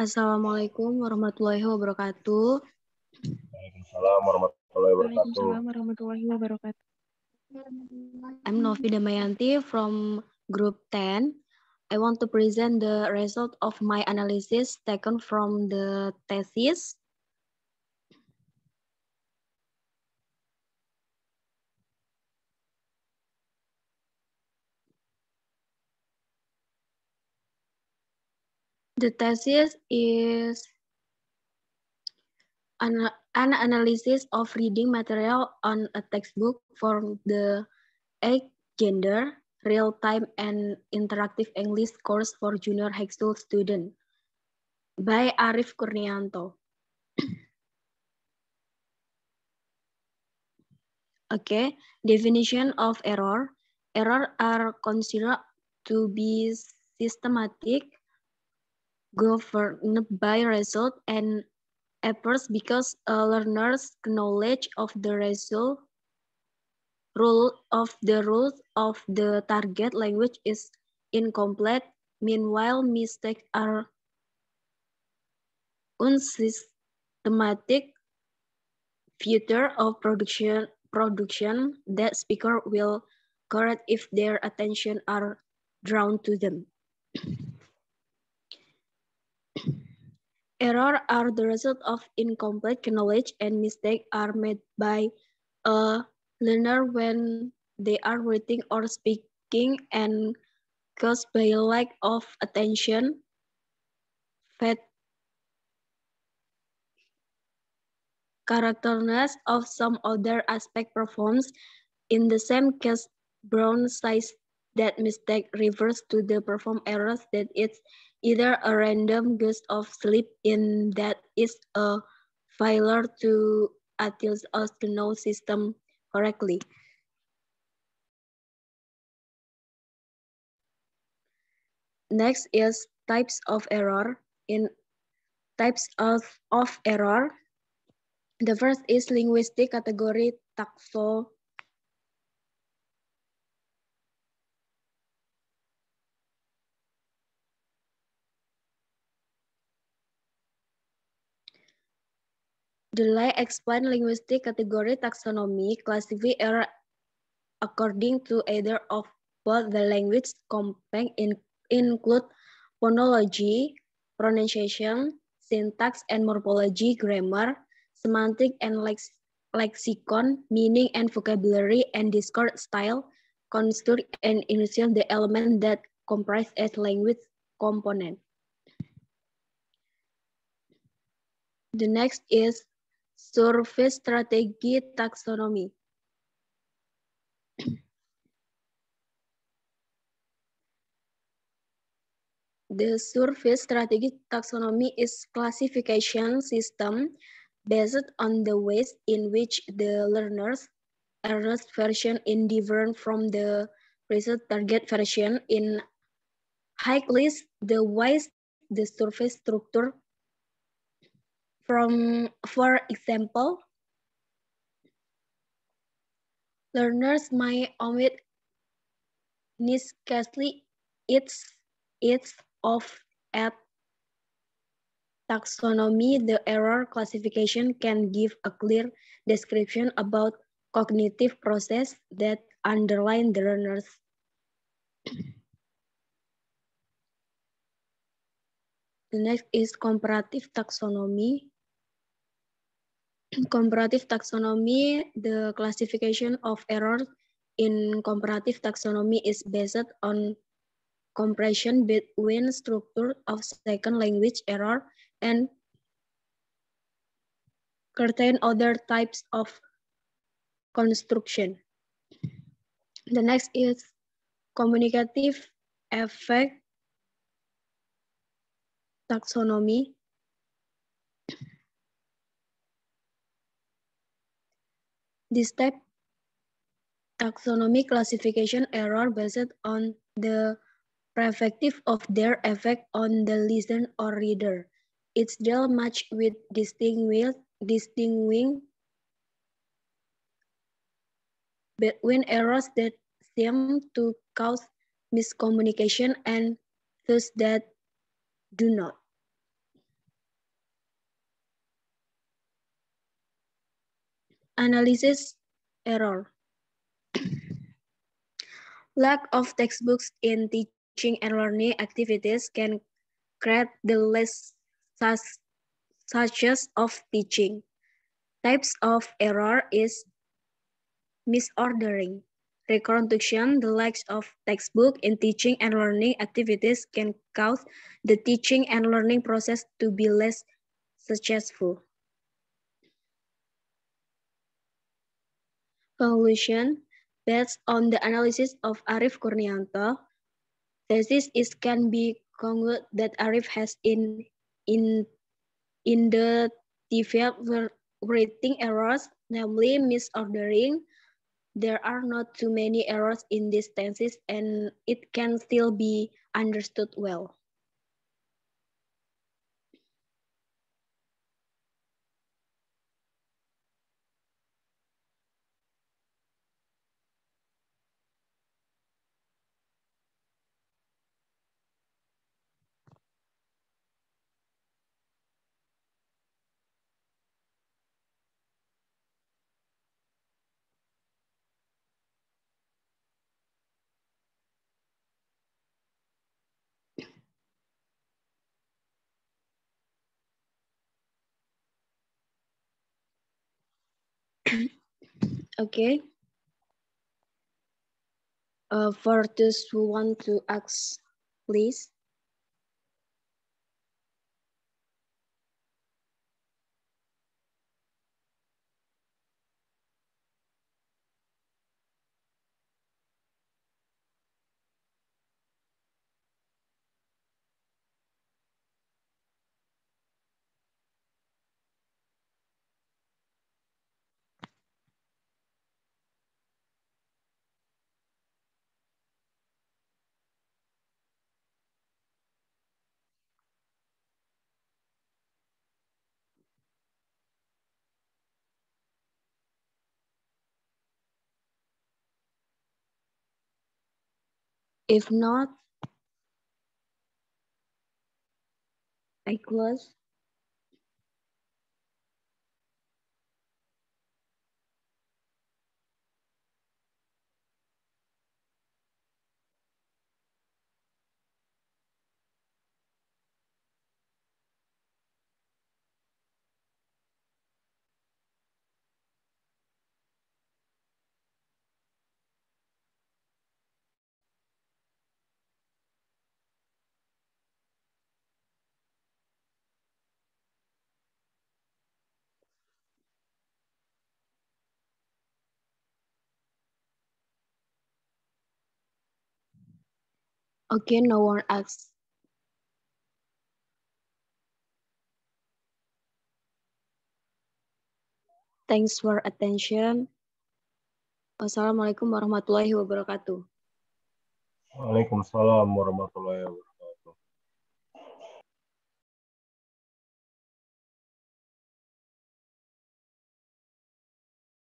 Assalamualaikum warahmatullahi wabarakatuh. Waalaikumsalam warahmatullahi wabarakatuh. Waalaikumsalam warahmatullahi wabarakatuh. I'm Novi Damayanti from Group 10. I want to present the result of my analysis taken from the thesis The thesis is an, an analysis of reading material on a textbook for the eighth gender, real-time and interactive English course for junior high school student by Arif Kurnianto. okay, definition of error. Error are considered to be systematic governed by result and efforts because a learner's knowledge of the result rule of the rules of the target language is incomplete. Meanwhile, mistakes are unsystematic future of production production that speaker will correct if their attention are drawn to them. Error are the result of incomplete knowledge and mistakes are made by a learner when they are reading or speaking and caused by lack of attention, fat, characterness of some other aspect performs. In the same case, Brown size that mistake refers to the perform errors that it's either a random gust of slip in that is a failure to us to know system correctly. Next is types of error. In types of, of error, the first is linguistic category taxonomy Delay explain linguistic category taxonomy, classify error according to either of both the language compact in, include phonology, pronunciation, syntax and morphology, grammar, semantic and lex lexicon, meaning and vocabulary, and discourse style, construct and initial the element that comprise a language component. The next is Surface strategy taxonomy. The surface strategy taxonomy is classification system based on the ways in which the learner's earnest version in different from the research target version. In High list, the ways the surface structure from, for example, learners might omit newscastly its its of at taxonomy, the error classification can give a clear description about cognitive process that underlie the learners. the next is comparative taxonomy comparative taxonomy, the classification of errors in comparative taxonomy is based on compression between structure of second language error and certain other types of construction. The next is communicative effect taxonomy. This type taxonomic classification error based on the perspective of their effect on the listener or reader. It's dealt much with distinguish, distinguishing between errors that seem to cause miscommunication and those that do not. analysis error. Lack of textbooks in teaching and learning activities can create the less such, such as of teaching. Types of error is misordering, reconstruction, the lack of textbook in teaching and learning activities can cause the teaching and learning process to be less successful. Conclusion based on the analysis of Arif Kurnianto. Thesis is can be concluded that Arif has in in in the development rating errors, namely misordering. There are not too many errors in this thesis and it can still be understood well. okay. Uh, for those who want to ask, please. If not, I close Oke, no one asks. Thanks for attention. Wassalamualaikum warahmatullahi wabarakatuh. Waalaikumsalam warahmatullahi wabarakatuh.